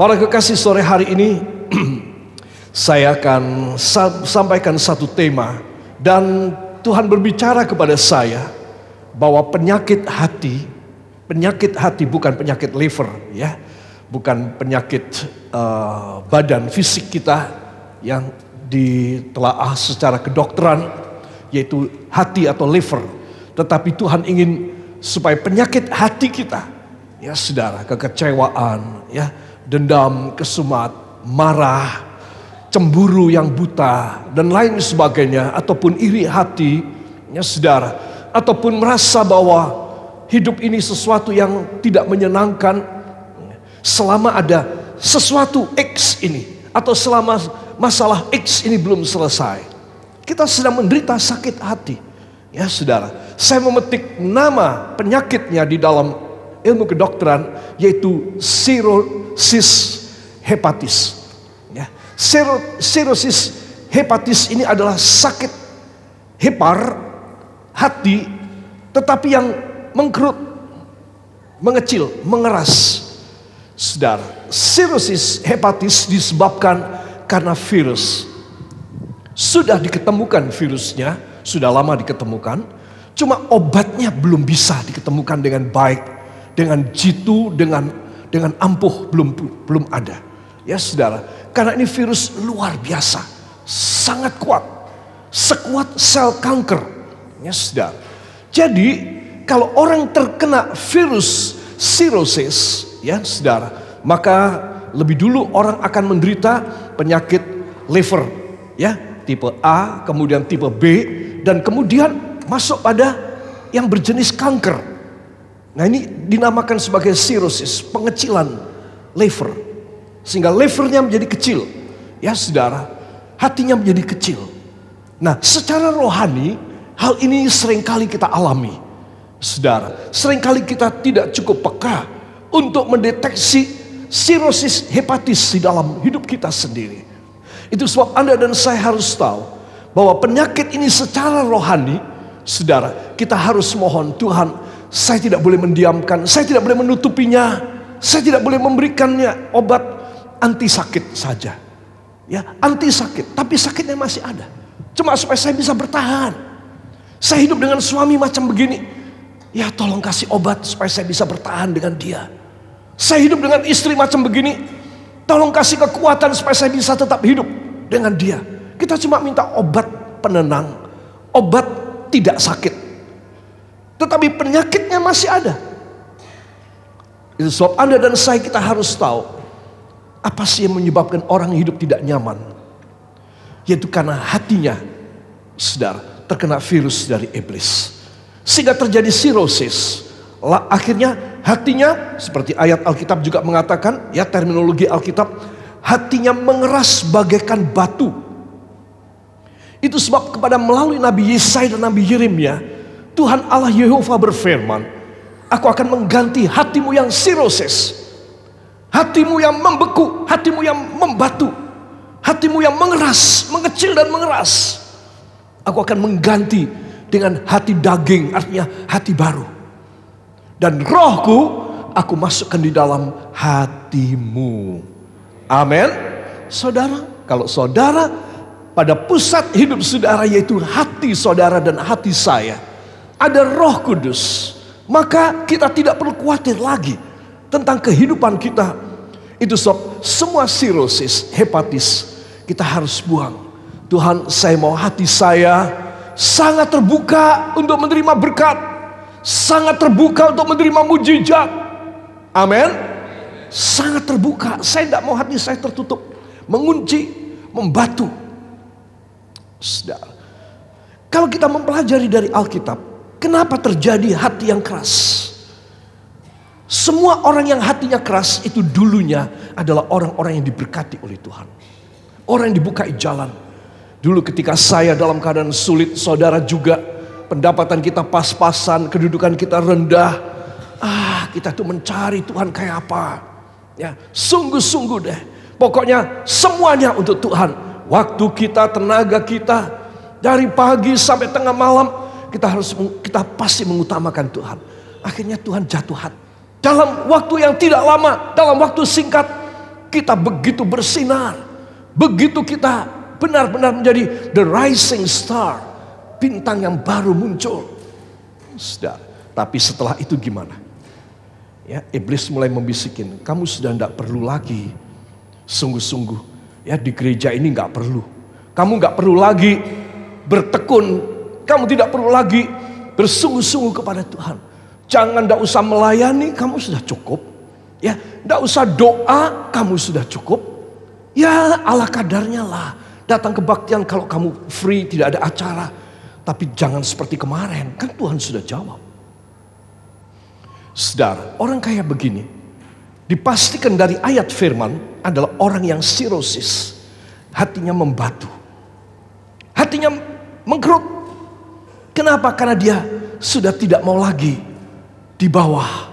Para kekasih sore hari ini saya akan sampaikan satu tema dan Tuhan berbicara kepada saya bahwa penyakit hati, penyakit hati bukan penyakit liver ya, bukan penyakit uh, badan fisik kita yang ditelaah secara kedokteran yaitu hati atau liver, tetapi Tuhan ingin supaya penyakit hati kita ya saudara kekecewaan ya dendam, kesumat, marah, cemburu yang buta, dan lain sebagainya, ataupun iri hati, ya saudara, ataupun merasa bahwa hidup ini sesuatu yang tidak menyenangkan, selama ada sesuatu X ini, atau selama masalah X ini belum selesai. Kita sedang menderita sakit hati. Ya saudara, saya memetik nama penyakitnya di dalam ilmu kedokteran yaitu sirosis hepatis. Ya. sirosis hepatis ini adalah sakit hepar hati tetapi yang mengkerut, mengecil, mengeras. Sedar sirosis hepatis disebabkan karena virus. Sudah diketemukan virusnya, sudah lama diketemukan, cuma obatnya belum bisa diketemukan dengan baik dengan jitu, dengan dengan ampuh belum belum ada. Ya saudara, karena ini virus luar biasa, sangat kuat, sekuat sel kanker. Ya saudara. Jadi kalau orang terkena virus sirosis, ya saudara, maka lebih dulu orang akan menderita penyakit liver, ya tipe A, kemudian tipe B, dan kemudian masuk pada yang berjenis kanker. Nah ini dinamakan sebagai sirosis, pengecilan liver Sehingga levernya menjadi kecil. Ya saudara, hatinya menjadi kecil. Nah secara rohani, hal ini seringkali kita alami. Saudara, seringkali kita tidak cukup peka untuk mendeteksi sirosis hepatis di dalam hidup kita sendiri. Itu sebab Anda dan saya harus tahu bahwa penyakit ini secara rohani, saudara, kita harus mohon Tuhan saya tidak boleh mendiamkan, saya tidak boleh menutupinya, saya tidak boleh memberikannya obat anti sakit saja. Ya, anti sakit, tapi sakitnya masih ada. Cuma supaya saya bisa bertahan. Saya hidup dengan suami macam begini. Ya, tolong kasih obat supaya saya bisa bertahan dengan dia. Saya hidup dengan istri macam begini. Tolong kasih kekuatan supaya saya bisa tetap hidup dengan dia. Kita cuma minta obat penenang, obat tidak sakit. Tetapi penyakitnya masih ada. Itu sebab Anda dan saya kita harus tahu apa sih yang menyebabkan orang hidup tidak nyaman. Yaitu karena hatinya sedar terkena virus dari iblis. Sehingga terjadi sirosis. Akhirnya hatinya seperti ayat Alkitab juga mengatakan ya terminologi Alkitab hatinya mengeras bagaikan batu. Itu sebab kepada melalui Nabi Yesaya dan Nabi Yeremia Tuhan Allah Yehova berfirman, Aku akan mengganti hatimu yang sirosis, hatimu yang membeku, hatimu yang membatu, hatimu yang mengeras, mengecil dan mengeras. Aku akan mengganti dengan hati daging, artinya hati baru. Dan rohku aku masukkan di dalam hatimu. Amin. Saudara, kalau saudara pada pusat hidup saudara yaitu hati saudara dan hati saya ada Roh Kudus, maka kita tidak perlu khawatir lagi tentang kehidupan kita. Itu sob, semua sirosis, hepatitis kita harus buang. Tuhan, saya mau hati saya sangat terbuka untuk menerima berkat, sangat terbuka untuk menerima mujizat. Amin. Sangat terbuka, saya tidak mau hati saya tertutup, mengunci, membatu. Sedar. Kalau kita mempelajari dari Alkitab, Kenapa terjadi hati yang keras? Semua orang yang hatinya keras itu dulunya adalah orang-orang yang diberkati oleh Tuhan. Orang yang dibukai jalan. Dulu ketika saya dalam keadaan sulit, saudara juga pendapatan kita pas-pasan, kedudukan kita rendah. Ah, kita tuh mencari Tuhan kayak apa? Ya, sungguh-sungguh deh. Pokoknya semuanya untuk Tuhan. Waktu kita, tenaga kita, dari pagi sampai tengah malam kita harus kita pasti mengutamakan Tuhan. Akhirnya Tuhan jatuh hati. Dalam waktu yang tidak lama, dalam waktu singkat, kita begitu bersinar. Begitu kita benar-benar menjadi the rising star, bintang yang baru muncul. Sudah. Tapi setelah itu gimana? Ya, iblis mulai membisikin, kamu sudah tidak perlu lagi sungguh-sungguh. Ya di gereja ini nggak perlu. Kamu nggak perlu lagi bertekun kamu tidak perlu lagi bersungguh-sungguh kepada Tuhan. Jangan tidak usah melayani, kamu sudah cukup. Ya, tidak usah doa, kamu sudah cukup. Ya, ala kadarnya lah. Datang kebaktian kalau kamu free, tidak ada acara. Tapi jangan seperti kemarin, kan Tuhan sudah jawab. Saudara, orang kaya begini, dipastikan dari ayat firman adalah orang yang sirosis. Hatinya membatu. Hatinya mengkerut Kenapa? Karena dia sudah tidak mau lagi di bawah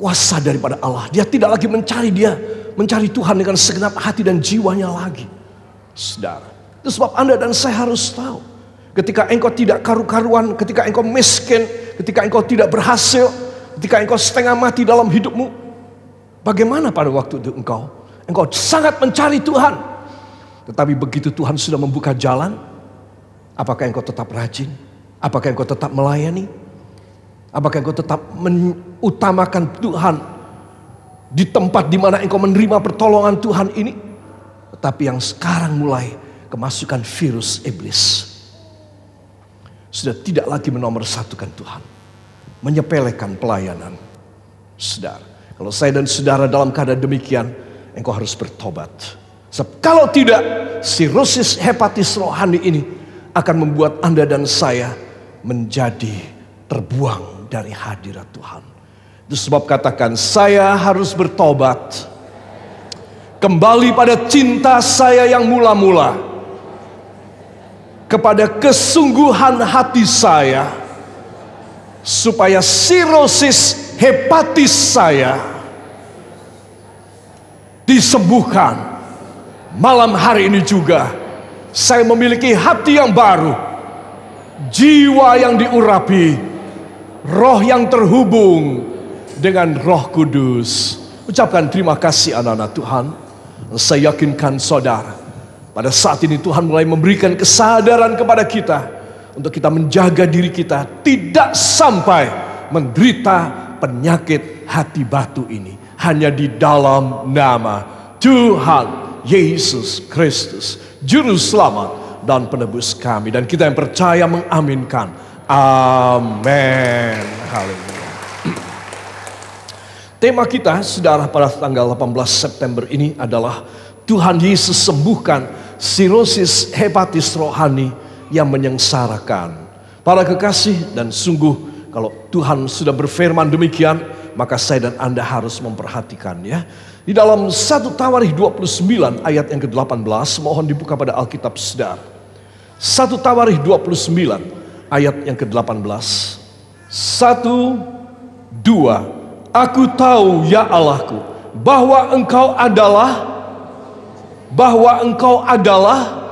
kuasa daripada Allah. Dia tidak lagi mencari dia, mencari Tuhan dengan segenap hati dan jiwanya lagi. Saudara, itu sebab Anda dan saya harus tahu. Ketika engkau tidak karu-karuan, ketika engkau miskin, ketika engkau tidak berhasil, ketika engkau setengah mati dalam hidupmu, bagaimana pada waktu itu engkau? Engkau sangat mencari Tuhan. Tetapi begitu Tuhan sudah membuka jalan, Apakah engkau tetap rajin? Apakah engkau tetap melayani? Apakah engkau tetap mengutamakan Tuhan di tempat di mana engkau menerima pertolongan Tuhan ini? Tetapi yang sekarang mulai kemasukan virus iblis. Sudah tidak lagi menomorsatukan Tuhan. Menyepelekan pelayanan. Saudara, kalau saya dan saudara dalam keadaan demikian, engkau harus bertobat. Sebab kalau tidak, sirosis hepatitis rohani ini akan membuat Anda dan saya menjadi terbuang dari hadirat Tuhan. Itu sebab katakan, saya harus bertobat. Kembali pada cinta saya yang mula-mula. Kepada kesungguhan hati saya. Supaya sirosis hepatitis saya disembuhkan malam hari ini juga saya memiliki hati yang baru, jiwa yang diurapi, roh yang terhubung dengan Roh Kudus. Ucapkan terima kasih anak-anak Tuhan. Saya yakinkan saudara, pada saat ini Tuhan mulai memberikan kesadaran kepada kita untuk kita menjaga diri kita tidak sampai menderita penyakit hati batu ini. Hanya di dalam nama Tuhan Yesus Kristus juru selamat dan penebus kami. Dan kita yang percaya mengaminkan. Amin. Haleluya. Tema kita, saudara, pada tanggal 18 September ini adalah Tuhan Yesus sembuhkan sirosis hepatitis rohani yang menyengsarakan. Para kekasih dan sungguh kalau Tuhan sudah berfirman demikian, maka saya dan Anda harus memperhatikannya. Di dalam satu Tawarikh 29 ayat yang ke-18 mohon dibuka pada Alkitab Sedar. satu Tawarikh 29 ayat yang ke-18. satu dua Aku tahu ya Allahku bahwa engkau adalah bahwa engkau adalah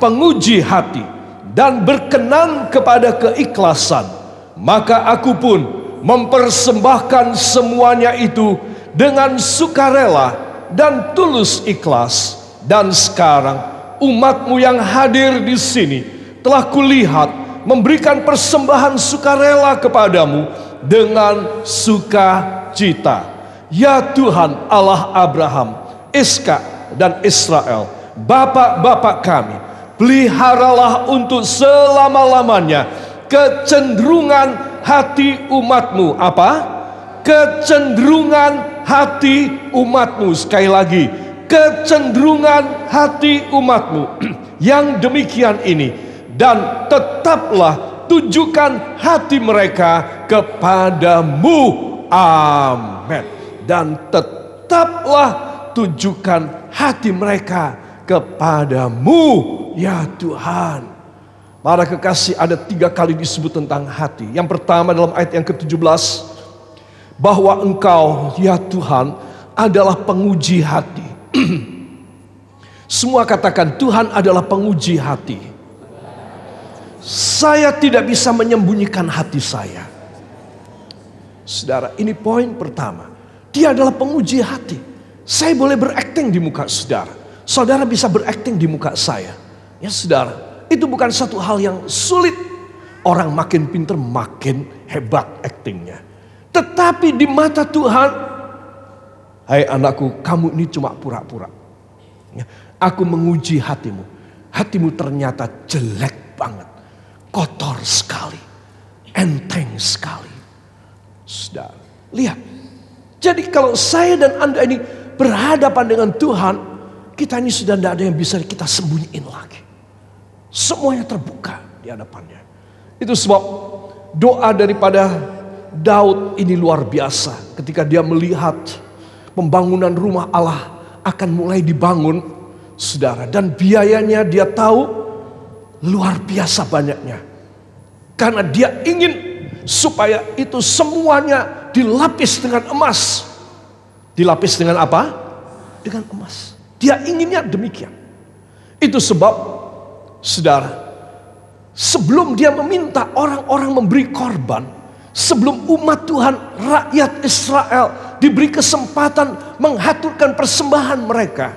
penguji hati dan berkenan kepada keikhlasan maka aku pun mempersembahkan semuanya itu dengan sukarela dan tulus ikhlas. Dan sekarang umatmu yang hadir di sini telah kulihat memberikan persembahan sukarela kepadamu dengan sukacita. Ya Tuhan Allah Abraham, Iska dan Israel, Bapak-bapak kami, peliharalah untuk selama-lamanya kecenderungan hati umatmu apa kecenderungan hati umatmu sekali lagi kecenderungan hati umatmu yang demikian ini dan tetaplah tunjukkan hati mereka kepadamu amin dan tetaplah tunjukkan hati mereka kepadamu ya Tuhan Para kekasih ada tiga kali disebut tentang hati. Yang pertama dalam ayat yang ke-17. Bahwa engkau ya Tuhan adalah penguji hati. Semua katakan Tuhan adalah penguji hati. Saya tidak bisa menyembunyikan hati saya. Saudara, ini poin pertama. Dia adalah penguji hati. Saya boleh berakting di muka saudara. Saudara bisa berakting di muka saya. Ya saudara, itu bukan satu hal yang sulit. Orang makin pinter makin hebat aktingnya. Tetapi di mata Tuhan, hai anakku kamu ini cuma pura-pura. Aku menguji hatimu. Hatimu ternyata jelek banget. Kotor sekali. Enteng sekali. Sudah. Lihat. Jadi kalau saya dan Anda ini berhadapan dengan Tuhan, kita ini sudah tidak ada yang bisa kita sembunyiin lagi. Semuanya terbuka di hadapannya. Itu sebab doa daripada Daud ini luar biasa. Ketika dia melihat pembangunan rumah Allah akan mulai dibangun, saudara. Dan biayanya dia tahu luar biasa banyaknya. Karena dia ingin supaya itu semuanya dilapis dengan emas. Dilapis dengan apa? Dengan emas. Dia inginnya demikian. Itu sebab Saudara, sebelum dia meminta orang-orang memberi korban, sebelum umat Tuhan, rakyat Israel diberi kesempatan menghaturkan persembahan mereka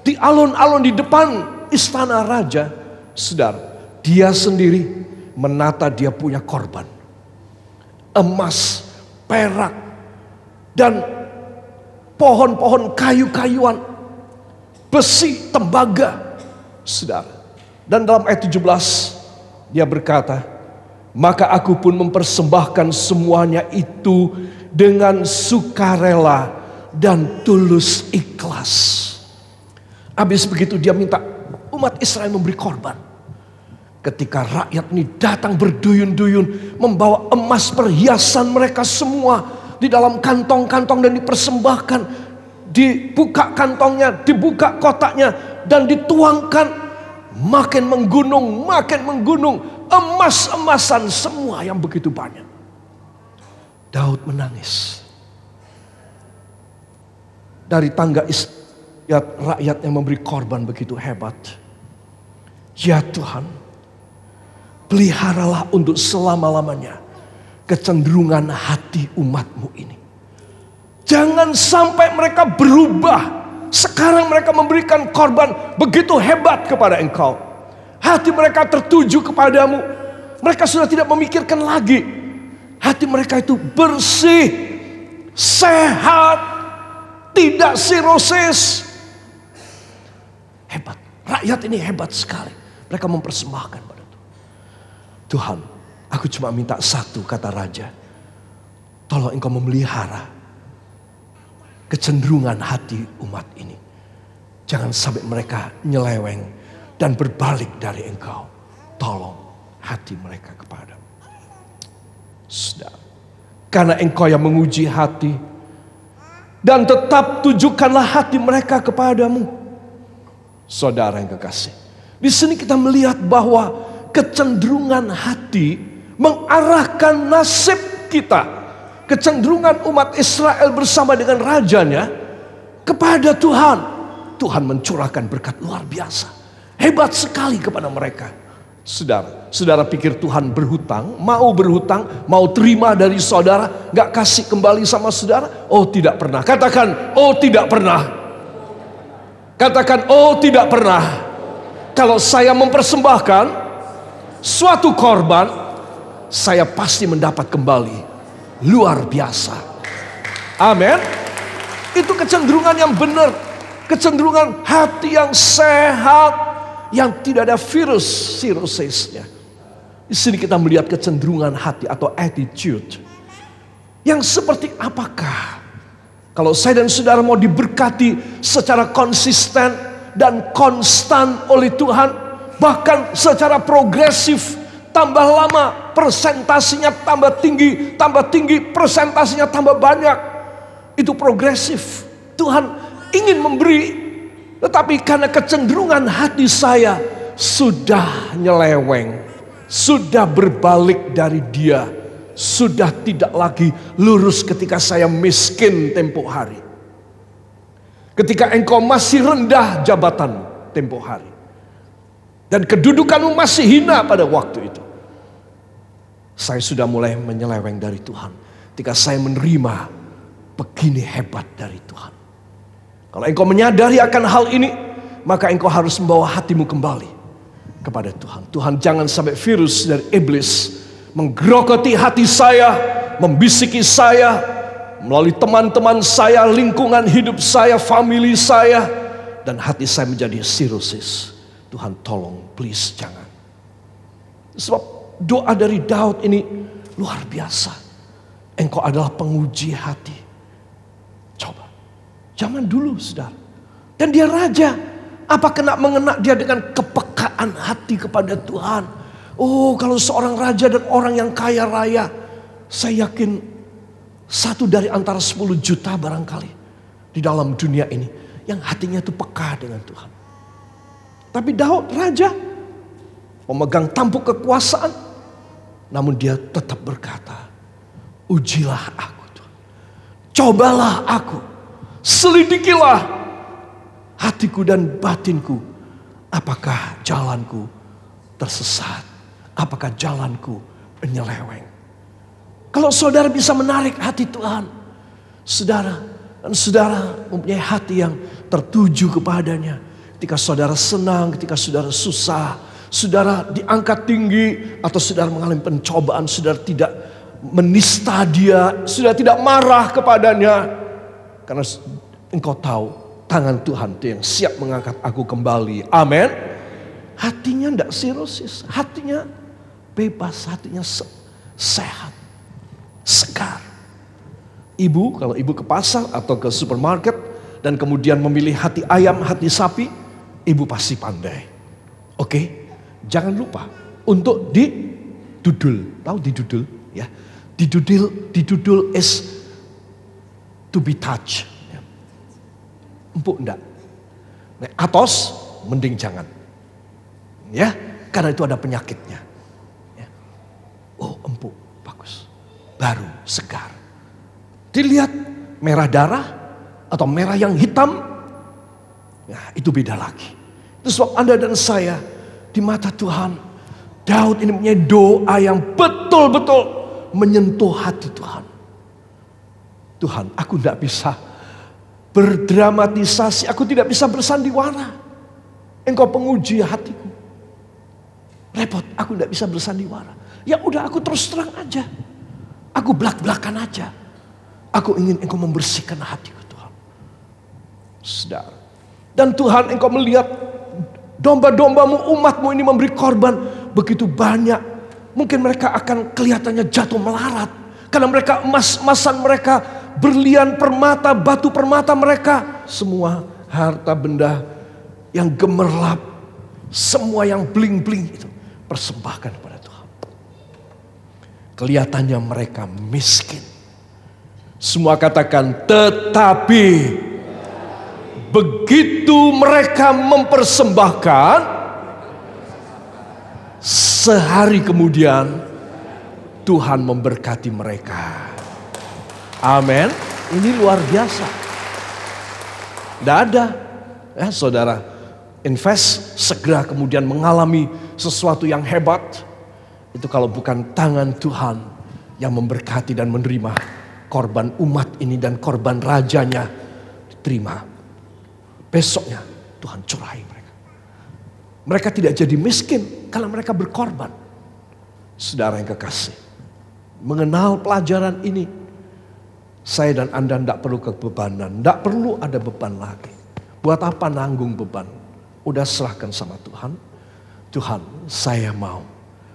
di alun-alun di depan istana raja, saudara, dia sendiri menata dia punya korban. Emas, perak, dan pohon-pohon kayu-kayuan, besi, tembaga, saudara dan dalam ayat 17 dia berkata, "Maka aku pun mempersembahkan semuanya itu dengan sukarela dan tulus ikhlas." Habis begitu dia minta umat Israel memberi korban. Ketika rakyat ini datang berduyun-duyun membawa emas perhiasan mereka semua di dalam kantong-kantong dan dipersembahkan, dibuka kantongnya, dibuka kotaknya dan dituangkan makin menggunung, makin menggunung, emas-emasan semua yang begitu banyak. Daud menangis. Dari tangga ya, rakyat yang memberi korban begitu hebat. Ya Tuhan, peliharalah untuk selama-lamanya kecenderungan hati umatmu ini. Jangan sampai mereka berubah sekarang mereka memberikan korban begitu hebat kepada engkau. Hati mereka tertuju kepadamu. Mereka sudah tidak memikirkan lagi. Hati mereka itu bersih, sehat, tidak sirosis. Hebat. Rakyat ini hebat sekali. Mereka mempersembahkan pada Tuhan. Tuhan, aku cuma minta satu kata raja. Tolong engkau memelihara kecenderungan hati umat ini. Jangan sampai mereka nyeleweng dan berbalik dari engkau. Tolong hati mereka kepada. Sedang. Karena engkau yang menguji hati. Dan tetap tujukanlah hati mereka kepadamu. Saudara yang kekasih. Di sini kita melihat bahwa kecenderungan hati mengarahkan nasib kita kecenderungan umat Israel bersama dengan rajanya kepada Tuhan. Tuhan mencurahkan berkat luar biasa. Hebat sekali kepada mereka. Saudara, saudara pikir Tuhan berhutang, mau berhutang, mau terima dari saudara, gak kasih kembali sama saudara? Oh tidak pernah. Katakan, oh tidak pernah. Katakan, oh tidak pernah. Kalau saya mempersembahkan suatu korban, saya pasti mendapat kembali luar biasa. Amin. Itu kecenderungan yang benar, kecenderungan hati yang sehat, yang tidak ada virus sirosisnya. Di sini kita melihat kecenderungan hati atau attitude. Yang seperti apakah? Kalau saya dan saudara mau diberkati secara konsisten dan konstan oleh Tuhan, bahkan secara progresif, tambah lama persentasinya tambah tinggi, tambah tinggi persentasenya tambah banyak. Itu progresif. Tuhan ingin memberi tetapi karena kecenderungan hati saya sudah nyeleweng, sudah berbalik dari dia, sudah tidak lagi lurus ketika saya miskin tempo hari. Ketika engkau masih rendah jabatan tempo hari. Dan kedudukanmu masih hina pada waktu itu. Saya sudah mulai menyeleweng dari Tuhan. Ketika saya menerima begini hebat dari Tuhan. Kalau engkau menyadari akan hal ini, maka engkau harus membawa hatimu kembali kepada Tuhan. Tuhan jangan sampai virus dari iblis menggerogoti hati saya, membisiki saya, melalui teman-teman saya, lingkungan hidup saya, family saya, dan hati saya menjadi sirosis. Tuhan tolong, please jangan. Sebab Doa dari Daud ini luar biasa. Engkau adalah penguji hati. Coba. Zaman dulu, saudara. Dan dia raja. Apa kena mengenak dia dengan kepekaan hati kepada Tuhan. Oh, kalau seorang raja dan orang yang kaya raya. Saya yakin satu dari antara 10 juta barangkali. Di dalam dunia ini. Yang hatinya itu peka dengan Tuhan. Tapi Daud raja. Pemegang tampuk kekuasaan namun dia tetap berkata, ujilah aku Tuhan. Cobalah aku. Selidikilah hatiku dan batinku. Apakah jalanku tersesat? Apakah jalanku menyeleweng? Kalau saudara bisa menarik hati Tuhan, saudara dan saudara mempunyai hati yang tertuju kepadanya. Ketika saudara senang, ketika saudara susah, Saudara diangkat tinggi atau saudara mengalami pencobaan, saudara tidak menista dia, saudara tidak marah kepadanya. Karena engkau tahu tangan Tuhan itu yang siap mengangkat aku kembali. Amin. Hatinya tidak sirosis, hatinya bebas, hatinya se sehat, segar. Ibu, kalau ibu ke pasar atau ke supermarket dan kemudian memilih hati ayam, hati sapi, ibu pasti pandai. Oke, okay? Jangan lupa untuk didudul. Tahu didudul? Ya. Didudul, didudul is to be touched. Ya. Empuk enggak? Nah, atos, mending jangan. Ya, karena itu ada penyakitnya. Ya. Oh, empuk, bagus. Baru, segar. Dilihat merah darah atau merah yang hitam, nah, itu beda lagi. Itu sebab Anda dan saya di mata Tuhan, Daud ini punya doa yang betul-betul menyentuh hati Tuhan. Tuhan, aku tidak bisa berdramatisasi, aku tidak bisa bersandiwara. Engkau penguji hatiku. Repot, aku tidak bisa bersandiwara. Ya udah aku terus terang aja. Aku belak-belakan aja. Aku ingin engkau membersihkan hatiku Tuhan. Sedar. Dan Tuhan engkau melihat Domba-dombamu umatmu ini memberi korban begitu banyak. Mungkin mereka akan kelihatannya jatuh melarat. Karena mereka emas-emasan mereka, berlian permata, batu permata mereka. Semua harta benda yang gemerlap. Semua yang bling-bling itu. Persembahkan kepada Tuhan. Kelihatannya mereka miskin. Semua katakan tetapi begitu mereka mempersembahkan, sehari kemudian Tuhan memberkati mereka. Amin. Ini luar biasa. Tidak ada. Ya, saudara, invest segera kemudian mengalami sesuatu yang hebat. Itu kalau bukan tangan Tuhan yang memberkati dan menerima korban umat ini dan korban rajanya. diterima. Besoknya Tuhan curahi mereka. Mereka tidak jadi miskin karena mereka berkorban. Saudara yang kekasih, mengenal pelajaran ini, saya dan Anda tidak perlu kebebanan, tidak perlu ada beban lagi. Buat apa nanggung beban? Udah serahkan sama Tuhan. Tuhan, saya mau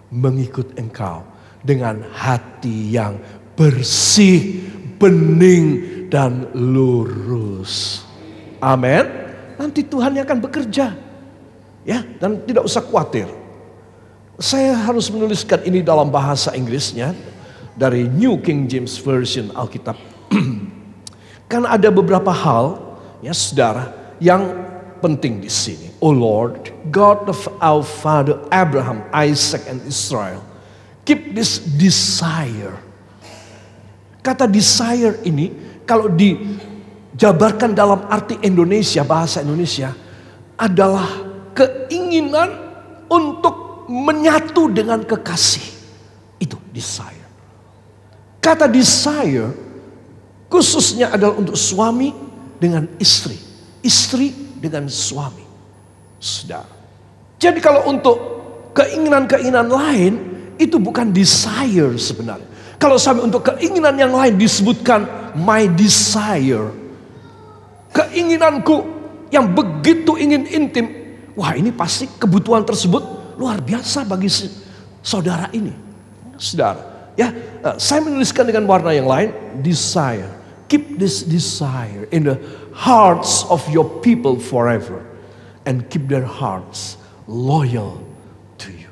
mengikut Engkau dengan hati yang bersih, bening, dan lurus. Amin nanti Tuhan yang akan bekerja. Ya, dan tidak usah khawatir. Saya harus menuliskan ini dalam bahasa Inggrisnya dari New King James Version Alkitab. Kan ada beberapa hal ya saudara yang penting di sini. Oh Lord, God of our father Abraham, Isaac and Israel, keep this desire. Kata desire ini kalau di Jabarkan dalam arti Indonesia, bahasa Indonesia adalah keinginan untuk menyatu dengan kekasih. Itu desire. Kata desire khususnya adalah untuk suami dengan istri, istri dengan suami. sudah Jadi kalau untuk keinginan-keinginan lain itu bukan desire sebenarnya. Kalau sampai untuk keinginan yang lain disebutkan my desire keinginanku yang begitu ingin intim. Wah ini pasti kebutuhan tersebut luar biasa bagi si saudara ini. Saudara, ya eh, saya menuliskan dengan warna yang lain, desire. Keep this desire in the hearts of your people forever. And keep their hearts loyal to you.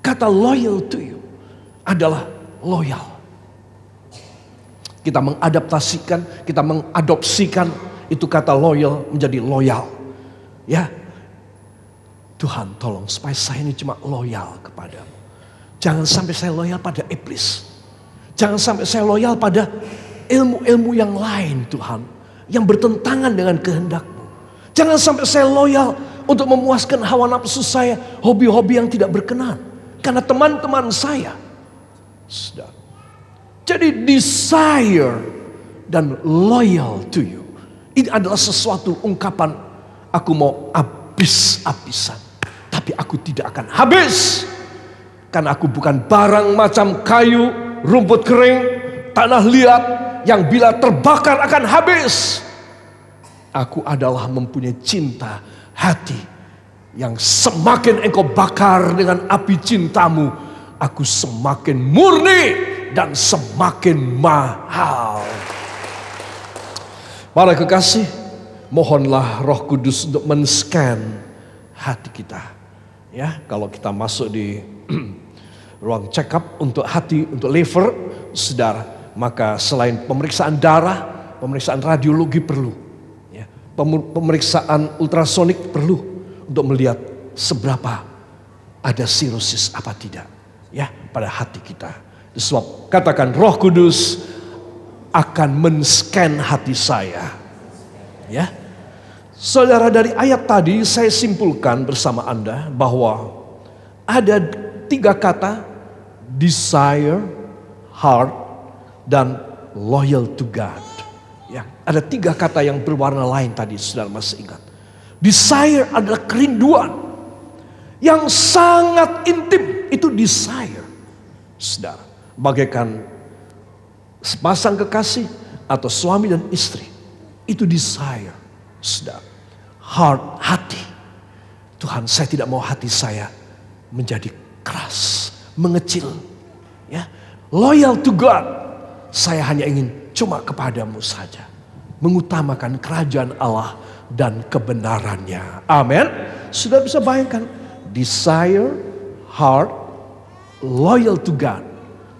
Kata loyal to you adalah loyal. Kita mengadaptasikan, kita mengadopsikan itu kata loyal menjadi loyal. Ya. Tuhan tolong supaya saya ini cuma loyal kepadamu. Jangan sampai saya loyal pada iblis. Jangan sampai saya loyal pada ilmu-ilmu yang lain Tuhan. Yang bertentangan dengan kehendakmu. Jangan sampai saya loyal untuk memuaskan hawa nafsu saya. Hobi-hobi yang tidak berkenan. Karena teman-teman saya. sudah jadi desire dan loyal to you. Ini adalah sesuatu ungkapan aku mau habis-habisan. Tapi aku tidak akan habis. Karena aku bukan barang macam kayu, rumput kering, tanah liat yang bila terbakar akan habis. Aku adalah mempunyai cinta hati yang semakin engkau bakar dengan api cintamu, aku semakin murni dan semakin mahal. Para kekasih, mohonlah Roh Kudus untuk men-scan hati kita. Ya, kalau kita masuk di ruang check up untuk hati, untuk liver, saudara, maka selain pemeriksaan darah, pemeriksaan radiologi perlu. Ya, pemeriksaan ultrasonik perlu untuk melihat seberapa ada sirosis apa tidak ya pada hati kita. Sebab katakan Roh Kudus akan men-scan hati saya. Ya. Saudara dari ayat tadi saya simpulkan bersama Anda bahwa ada tiga kata desire, heart, dan loyal to God. Ya, ada tiga kata yang berwarna lain tadi, saudara masih ingat. Desire adalah kerinduan yang sangat intim, itu desire, saudara bagaikan sepasang kekasih atau suami dan istri. Itu desire, sedap, Heart, hati. Tuhan, saya tidak mau hati saya menjadi keras, mengecil. Ya, loyal to God. Saya hanya ingin cuma kepadamu saja. Mengutamakan kerajaan Allah dan kebenarannya. Amin. Sudah bisa bayangkan. Desire, heart, loyal to God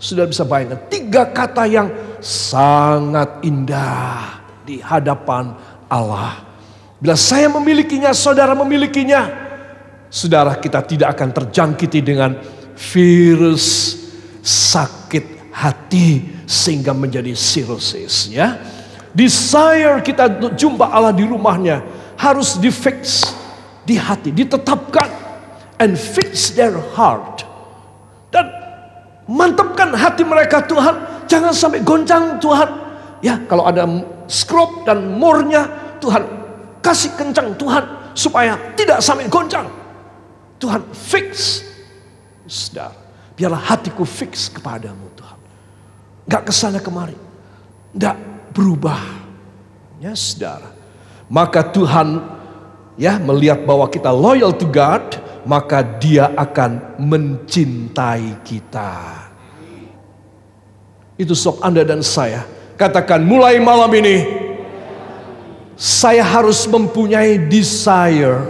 sudah bisa bayangkan tiga kata yang sangat indah di hadapan Allah. Bila saya memilikinya, saudara memilikinya, saudara kita tidak akan terjangkiti dengan virus sakit hati sehingga menjadi sirosis ya. Desire kita untuk jumpa Allah di rumahnya harus difix di hati, ditetapkan and fix their heart Mantapkan hati mereka Tuhan. Jangan sampai goncang Tuhan. Ya, kalau ada scrub dan murnya Tuhan kasih kencang Tuhan supaya tidak sampai goncang. Tuhan fix. Sedar. Biarlah hatiku fix kepadamu Tuhan. nggak kesana kemari. nggak berubah. Ya saudara. Maka Tuhan ya melihat bahwa kita loyal to God maka dia akan mencintai kita. Itu sok Anda dan saya. Katakan mulai malam ini, saya harus mempunyai desire,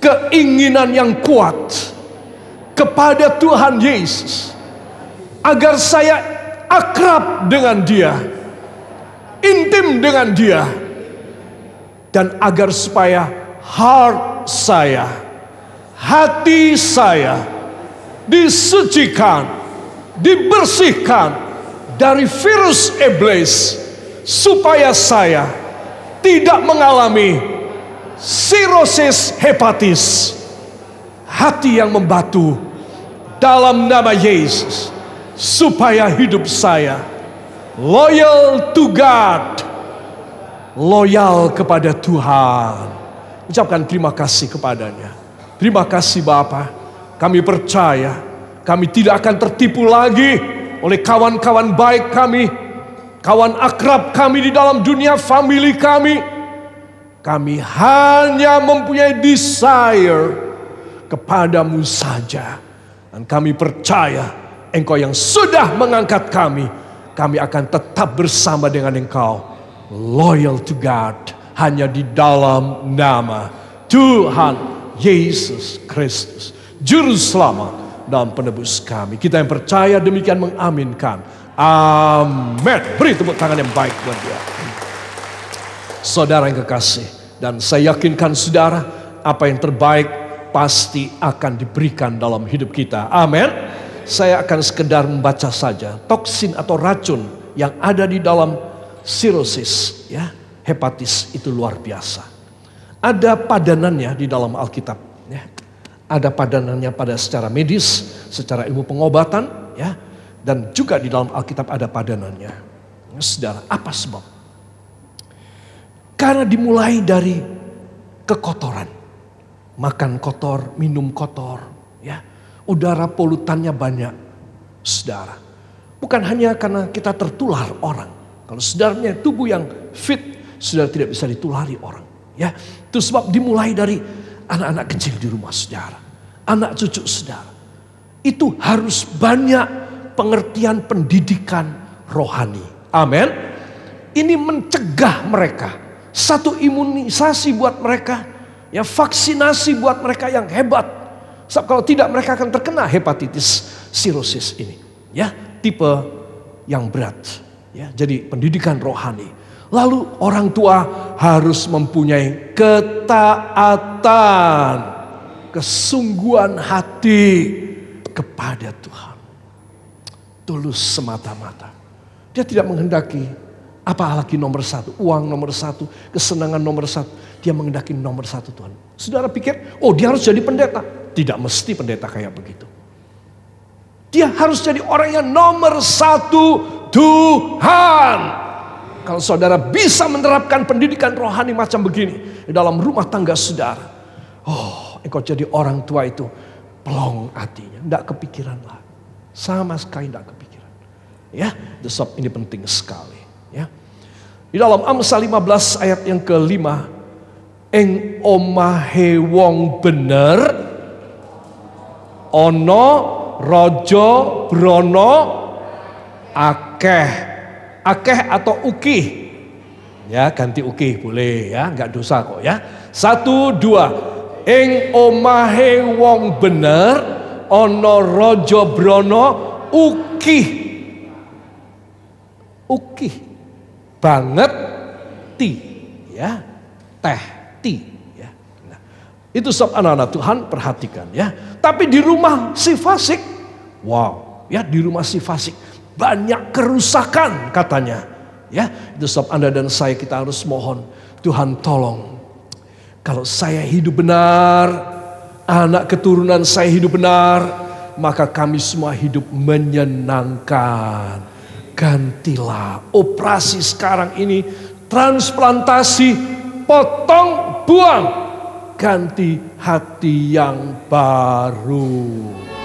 keinginan yang kuat kepada Tuhan Yesus. Agar saya akrab dengan dia, intim dengan dia, dan agar supaya heart saya hati saya disucikan, dibersihkan dari virus iblis supaya saya tidak mengalami sirosis hepatitis hati yang membatu dalam nama Yesus supaya hidup saya loyal to God loyal kepada Tuhan ucapkan terima kasih kepadanya Terima kasih Bapa, Kami percaya kami tidak akan tertipu lagi oleh kawan-kawan baik kami, kawan akrab kami di dalam dunia family kami. Kami hanya mempunyai desire kepadamu saja. Dan kami percaya engkau yang sudah mengangkat kami, kami akan tetap bersama dengan engkau. Loyal to God, hanya di dalam nama Tuhan Yesus Kristus. Juru selamat dan penebus kami. Kita yang percaya demikian mengaminkan. Amin. Beri tepuk tangan yang baik buat dia. Saudara yang kekasih. Dan saya yakinkan saudara apa yang terbaik pasti akan diberikan dalam hidup kita. Amin. Saya akan sekedar membaca saja toksin atau racun yang ada di dalam sirosis ya hepatitis itu luar biasa. Ada padanannya di dalam Alkitab. Ya. Ada padanannya pada secara medis, secara ilmu pengobatan, ya, dan juga di dalam Alkitab ada padanannya. Ya, saudara, apa sebab? Karena dimulai dari kekotoran, makan kotor, minum kotor, ya, udara polutannya banyak, saudara. Bukan hanya karena kita tertular orang, kalau saudaranya tubuh yang fit, saudara tidak bisa ditulari orang. Ya, itu sebab dimulai dari anak-anak kecil di rumah saudara, anak cucu saudara. Itu harus banyak pengertian pendidikan rohani. Amin. Ini mencegah mereka. Satu imunisasi buat mereka, ya vaksinasi buat mereka yang hebat. Sebab kalau tidak mereka akan terkena hepatitis sirosis ini, ya tipe yang berat. Ya, jadi pendidikan rohani Lalu orang tua harus mempunyai ketaatan, kesungguhan hati kepada Tuhan. Tulus semata-mata. Dia tidak menghendaki apalagi nomor satu, uang nomor satu, kesenangan nomor satu. Dia menghendaki nomor satu Tuhan. Saudara pikir, oh dia harus jadi pendeta. Tidak mesti pendeta kayak begitu. Dia harus jadi orang yang nomor satu Tuhan. Kalau saudara bisa menerapkan pendidikan rohani macam begini di dalam rumah tangga saudara. Oh, engkau jadi orang tua itu pelong hatinya, tidak kepikiran lah. Sama sekali tidak kepikiran. Ya, the desop ini penting sekali. Ya. Di dalam Amsal 15 ayat yang kelima, eng omahe wong bener ono rojo brono akeh akeh atau ukih. Ya, ganti ukih boleh ya, nggak dosa kok ya. Satu, dua. Ing omahe wong bener ono rojo brono ukih. Ukih. Banget ti ya. Teh ti ya. Nah, itu sob anak-anak Tuhan perhatikan ya. Tapi di rumah si fasik, wow, ya di rumah si fasik banyak kerusakan katanya. Ya, itu sebab Anda dan saya kita harus mohon, Tuhan tolong. Kalau saya hidup benar, anak keturunan saya hidup benar, maka kami semua hidup menyenangkan. Gantilah operasi sekarang ini transplantasi potong buang ganti hati yang baru.